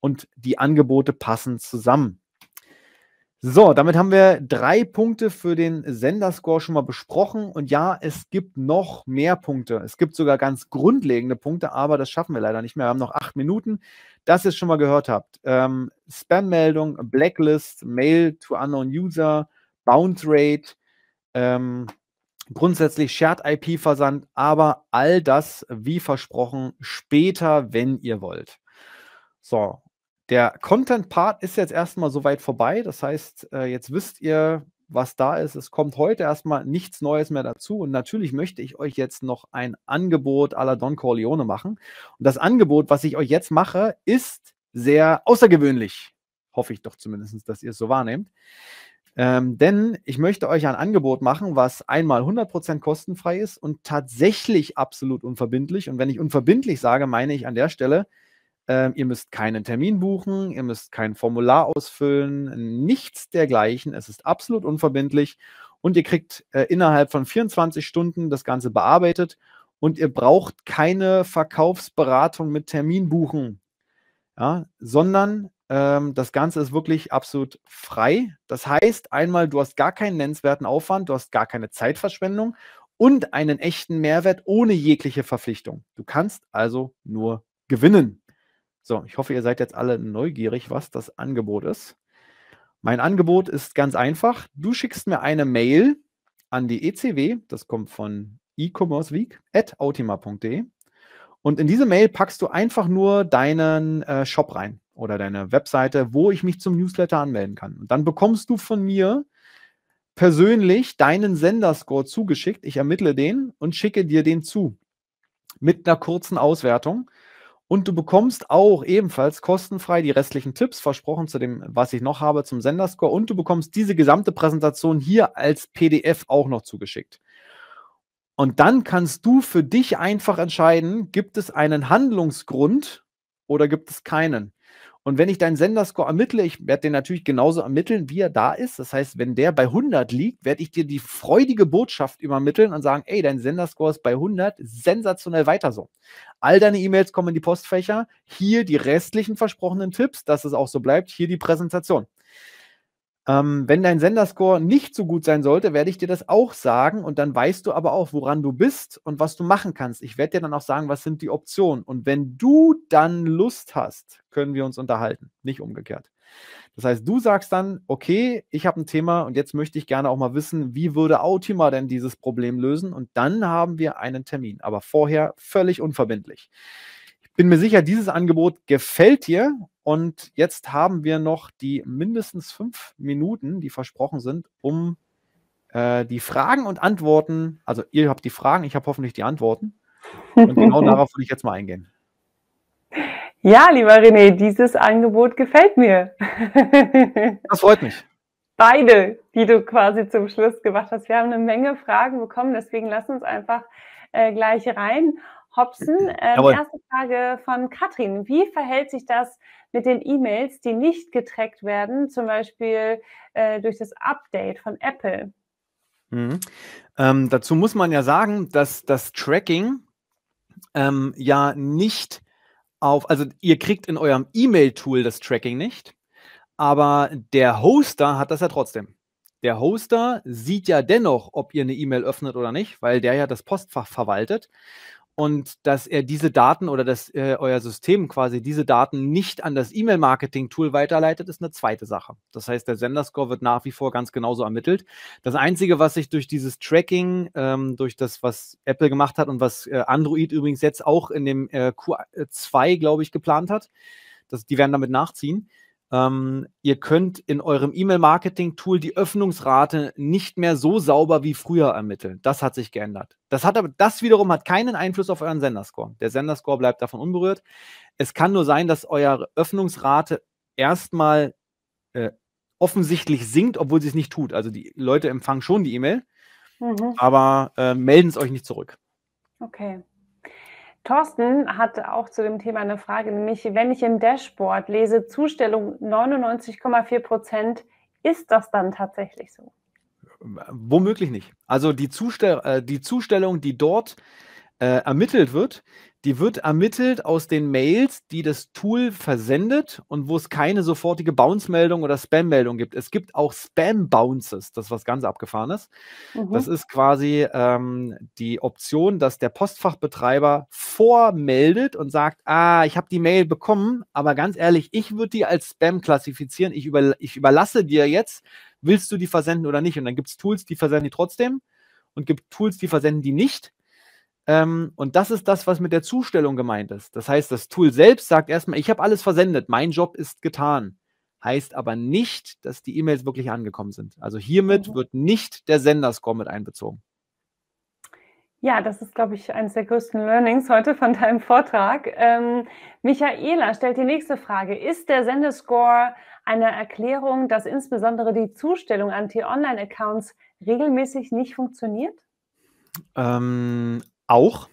und die Angebote passen zusammen. So, damit haben wir drei Punkte für den Senderscore schon mal besprochen. Und ja, es gibt noch mehr Punkte. Es gibt sogar ganz grundlegende Punkte, aber das schaffen wir leider nicht mehr. Wir haben noch acht Minuten. Das ihr es schon mal gehört habt. Ähm, Spam-Meldung, Blacklist, Mail to Unknown User, Bounce Rate, ähm, grundsätzlich Shared IP-Versand, aber all das, wie versprochen, später, wenn ihr wollt. So, der Content-Part ist jetzt erstmal soweit vorbei. Das heißt, äh, jetzt wisst ihr, was da ist. Es kommt heute erstmal nichts Neues mehr dazu. Und natürlich möchte ich euch jetzt noch ein Angebot à la Don Corleone machen. Und das Angebot, was ich euch jetzt mache, ist sehr außergewöhnlich. Hoffe ich doch zumindest, dass ihr es so wahrnehmt. Ähm, denn ich möchte euch ein Angebot machen, was einmal 100% kostenfrei ist und tatsächlich absolut unverbindlich. Und wenn ich unverbindlich sage, meine ich an der Stelle, ähm, ihr müsst keinen Termin buchen, ihr müsst kein Formular ausfüllen, nichts dergleichen. Es ist absolut unverbindlich und ihr kriegt äh, innerhalb von 24 Stunden das Ganze bearbeitet und ihr braucht keine Verkaufsberatung mit Termin buchen, ja, sondern ähm, das Ganze ist wirklich absolut frei. Das heißt, einmal, du hast gar keinen nennenswerten Aufwand, du hast gar keine Zeitverschwendung und einen echten Mehrwert ohne jegliche Verpflichtung. Du kannst also nur gewinnen. So, ich hoffe, ihr seid jetzt alle neugierig, was das Angebot ist. Mein Angebot ist ganz einfach. Du schickst mir eine Mail an die ECW, das kommt von e-commerceweek at autima.de. Und in diese Mail packst du einfach nur deinen äh, Shop rein oder deine Webseite, wo ich mich zum Newsletter anmelden kann. Und dann bekommst du von mir persönlich deinen Senderscore zugeschickt. Ich ermittle den und schicke dir den zu. Mit einer kurzen Auswertung. Und du bekommst auch ebenfalls kostenfrei die restlichen Tipps versprochen zu dem, was ich noch habe zum Senderscore. Und du bekommst diese gesamte Präsentation hier als PDF auch noch zugeschickt. Und dann kannst du für dich einfach entscheiden, gibt es einen Handlungsgrund oder gibt es keinen? Und wenn ich deinen Senderscore ermittle, ich werde den natürlich genauso ermitteln, wie er da ist. Das heißt, wenn der bei 100 liegt, werde ich dir die freudige Botschaft übermitteln und sagen, ey, dein Senderscore ist bei 100, sensationell weiter so. All deine E-Mails kommen in die Postfächer. Hier die restlichen versprochenen Tipps, dass es auch so bleibt. Hier die Präsentation. Ähm, wenn dein Senderscore nicht so gut sein sollte, werde ich dir das auch sagen und dann weißt du aber auch, woran du bist und was du machen kannst. Ich werde dir dann auch sagen, was sind die Optionen. Und wenn du dann Lust hast, können wir uns unterhalten, nicht umgekehrt. Das heißt, du sagst dann, okay, ich habe ein Thema und jetzt möchte ich gerne auch mal wissen, wie würde Autima denn dieses Problem lösen? Und dann haben wir einen Termin, aber vorher völlig unverbindlich. Bin mir sicher, dieses Angebot gefällt dir. Und jetzt haben wir noch die mindestens fünf Minuten, die versprochen sind, um äh, die Fragen und Antworten, also ihr habt die Fragen, ich habe hoffentlich die Antworten. Und genau darauf will ich jetzt mal eingehen. Ja, lieber René, dieses Angebot gefällt mir. das freut mich. Beide, die du quasi zum Schluss gemacht hast. Wir haben eine Menge Fragen bekommen, deswegen lass uns einfach äh, gleich rein. Hobson. Ähm, erste Frage von Katrin. Wie verhält sich das mit den E-Mails, die nicht getrackt werden, zum Beispiel äh, durch das Update von Apple? Mhm. Ähm, dazu muss man ja sagen, dass das Tracking ähm, ja nicht auf, also ihr kriegt in eurem E-Mail-Tool das Tracking nicht, aber der Hoster hat das ja trotzdem. Der Hoster sieht ja dennoch, ob ihr eine E-Mail öffnet oder nicht, weil der ja das Postfach verwaltet und dass er diese Daten oder dass äh, euer System quasi diese Daten nicht an das E-Mail-Marketing-Tool weiterleitet, ist eine zweite Sache. Das heißt, der Senderscore wird nach wie vor ganz genauso ermittelt. Das Einzige, was sich durch dieses Tracking, ähm, durch das, was Apple gemacht hat und was äh, Android übrigens jetzt auch in dem äh, Q2, glaube ich, geplant hat, das, die werden damit nachziehen, ähm, ihr könnt in eurem E-Mail-Marketing-Tool die Öffnungsrate nicht mehr so sauber wie früher ermitteln. Das hat sich geändert. Das, hat aber, das wiederum hat keinen Einfluss auf euren Senderscore. Der Senderscore bleibt davon unberührt. Es kann nur sein, dass eure Öffnungsrate erstmal äh, offensichtlich sinkt, obwohl sie es nicht tut. Also die Leute empfangen schon die E-Mail, mhm. aber äh, melden es euch nicht zurück. Okay. Thorsten hat auch zu dem Thema eine Frage, nämlich wenn ich im Dashboard lese Zustellung 99,4 Prozent, ist das dann tatsächlich so? Womöglich nicht. Also die, Zustell äh, die Zustellung, die dort äh, ermittelt wird, die wird ermittelt aus den Mails, die das Tool versendet und wo es keine sofortige Bounce-Meldung oder Spam-Meldung gibt. Es gibt auch Spam-Bounces, das ist was ganz Abgefahrenes. Mhm. Das ist quasi ähm, die Option, dass der Postfachbetreiber vormeldet und sagt, ah, ich habe die Mail bekommen, aber ganz ehrlich, ich würde die als Spam klassifizieren. Ich, über, ich überlasse dir jetzt, willst du die versenden oder nicht? Und dann gibt es Tools, die versenden die trotzdem und gibt Tools, die versenden die nicht. Ähm, und das ist das, was mit der Zustellung gemeint ist. Das heißt, das Tool selbst sagt erstmal, ich habe alles versendet, mein Job ist getan. Heißt aber nicht, dass die E-Mails wirklich angekommen sind. Also hiermit mhm. wird nicht der Senderscore mit einbezogen. Ja, das ist, glaube ich, eines der größten Learnings heute von deinem Vortrag. Ähm, Michaela stellt die nächste Frage. Ist der Sendescore eine Erklärung, dass insbesondere die Zustellung an T-Online-Accounts regelmäßig nicht funktioniert? Ähm, auch.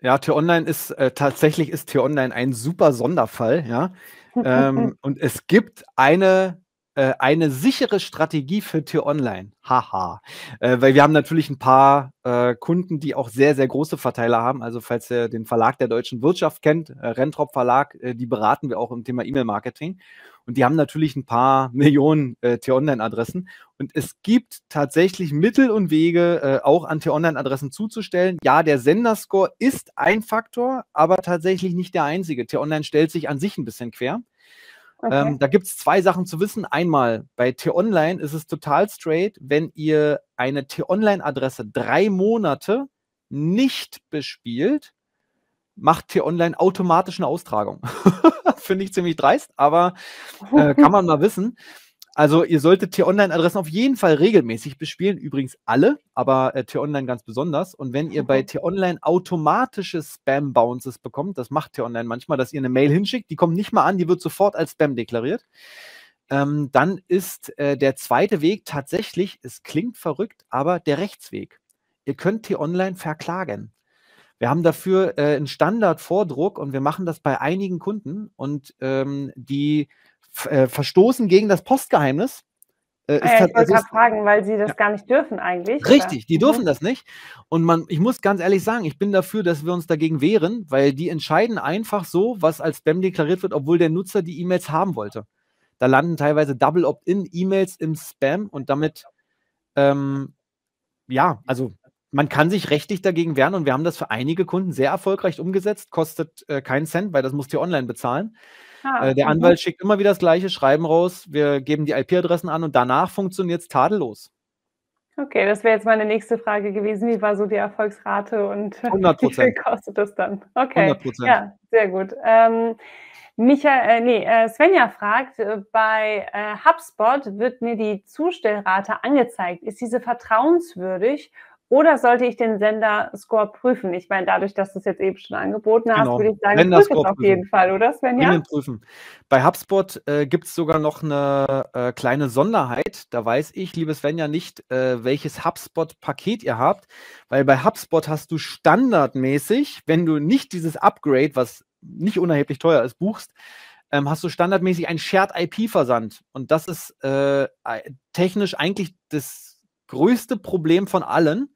Ja, T-Online ist äh, tatsächlich ist T-Online ein super Sonderfall, ja. ähm, und es gibt eine äh, eine sichere Strategie für Tür Online. Haha. Äh, weil wir haben natürlich ein paar äh, Kunden, die auch sehr, sehr große Verteiler haben. Also falls ihr den Verlag der deutschen Wirtschaft kennt, äh, Rentrop Verlag, äh, die beraten wir auch im Thema E-Mail-Marketing. Und die haben natürlich ein paar Millionen äh, T-Online-Adressen. Und es gibt tatsächlich Mittel und Wege, äh, auch an T-Online-Adressen zuzustellen. Ja, der Senderscore ist ein Faktor, aber tatsächlich nicht der einzige. T-Online stellt sich an sich ein bisschen quer. Ähm, okay. Ähm, da gibt es zwei Sachen zu wissen. Einmal, bei T-Online ist es total straight, wenn ihr eine T-Online-Adresse drei Monate nicht bespielt, macht T-Online automatisch eine Austragung. Finde ich ziemlich dreist, aber äh, kann man mal wissen. Also ihr solltet T-Online-Adressen auf jeden Fall regelmäßig bespielen, übrigens alle, aber äh, T-Online ganz besonders. Und wenn ihr bei mhm. T-Online automatische Spam-Bounces bekommt, das macht T-Online manchmal, dass ihr eine Mail hinschickt, die kommt nicht mal an, die wird sofort als Spam deklariert, ähm, dann ist äh, der zweite Weg tatsächlich, es klingt verrückt, aber der Rechtsweg. Ihr könnt T-Online verklagen. Wir haben dafür äh, einen Standardvordruck und wir machen das bei einigen Kunden und ähm, die äh, verstoßen gegen das Postgeheimnis. Äh, ah ja, ich wollte also gerade fragen, weil sie das ja. gar nicht dürfen eigentlich. Richtig, oder? die dürfen mhm. das nicht. Und man, ich muss ganz ehrlich sagen, ich bin dafür, dass wir uns dagegen wehren, weil die entscheiden einfach so, was als Spam deklariert wird, obwohl der Nutzer die E-Mails haben wollte. Da landen teilweise Double Opt-in-E-Mails im Spam und damit, ähm, ja, also man kann sich rechtlich dagegen wehren und wir haben das für einige Kunden sehr erfolgreich umgesetzt, kostet äh, keinen Cent, weil das musst du online bezahlen. Ah, äh, der mhm. Anwalt okay. schickt immer wieder das gleiche Schreiben raus. Wir geben die IP-Adressen an und danach funktioniert es tadellos. Okay, das wäre jetzt meine nächste Frage gewesen. Wie war so die Erfolgsrate und 100%. wie viel kostet das dann? Okay, 100%. ja, sehr gut. Ähm, Michael, äh, nee, äh, Svenja fragt, äh, bei äh, HubSpot wird mir die Zustellrate angezeigt. Ist diese vertrauenswürdig oder sollte ich den Sender-Score prüfen? Ich meine, dadurch, dass du es jetzt eben schon angeboten hast, genau. würde ich sagen, prüf es auf prüfen. jeden Fall, oder Svenja? Dringend prüfen. Bei HubSpot äh, gibt es sogar noch eine äh, kleine Sonderheit. Da weiß ich, liebe Svenja, nicht, äh, welches HubSpot-Paket ihr habt, weil bei HubSpot hast du standardmäßig, wenn du nicht dieses Upgrade, was nicht unerheblich teuer ist, buchst, ähm, hast du standardmäßig einen Shared-IP-Versand. Und das ist äh, technisch eigentlich das größte Problem von allen.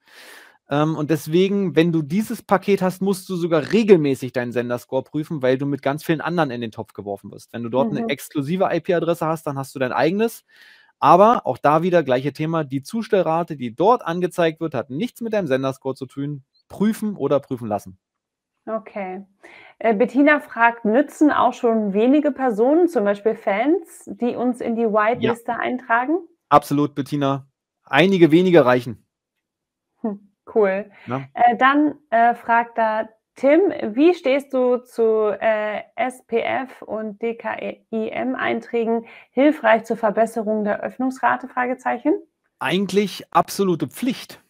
Ähm, und deswegen, wenn du dieses Paket hast, musst du sogar regelmäßig deinen Senderscore prüfen, weil du mit ganz vielen anderen in den Topf geworfen wirst. Wenn du dort mhm. eine exklusive IP-Adresse hast, dann hast du dein eigenes. Aber auch da wieder gleiche Thema, die Zustellrate, die dort angezeigt wird, hat nichts mit deinem Senderscore zu tun. Prüfen oder prüfen lassen. Okay. Äh, Bettina fragt, nützen auch schon wenige Personen, zum Beispiel Fans, die uns in die Whiteliste ja. eintragen? Absolut, Bettina einige wenige reichen. Hm, cool. Ja. Äh, dann äh, fragt da Tim, wie stehst du zu äh, SPF und DKIM-Einträgen hilfreich zur Verbesserung der Öffnungsrate? Fragezeichen. Eigentlich absolute Pflicht.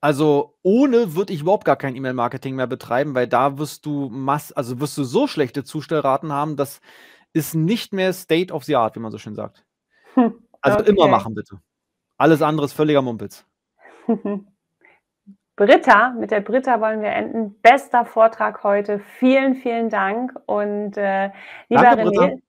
Also ohne würde ich überhaupt gar kein E-Mail-Marketing mehr betreiben, weil da wirst du mass also wirst du so schlechte Zustellraten haben, das ist nicht mehr State of the Art, wie man so schön sagt. Hm, also okay. immer machen bitte. Alles andere ist völliger Mumpitz. Britta, mit der Britta wollen wir enden. Bester Vortrag heute. Vielen, vielen Dank. Und äh, lieber Danke, René, Britta.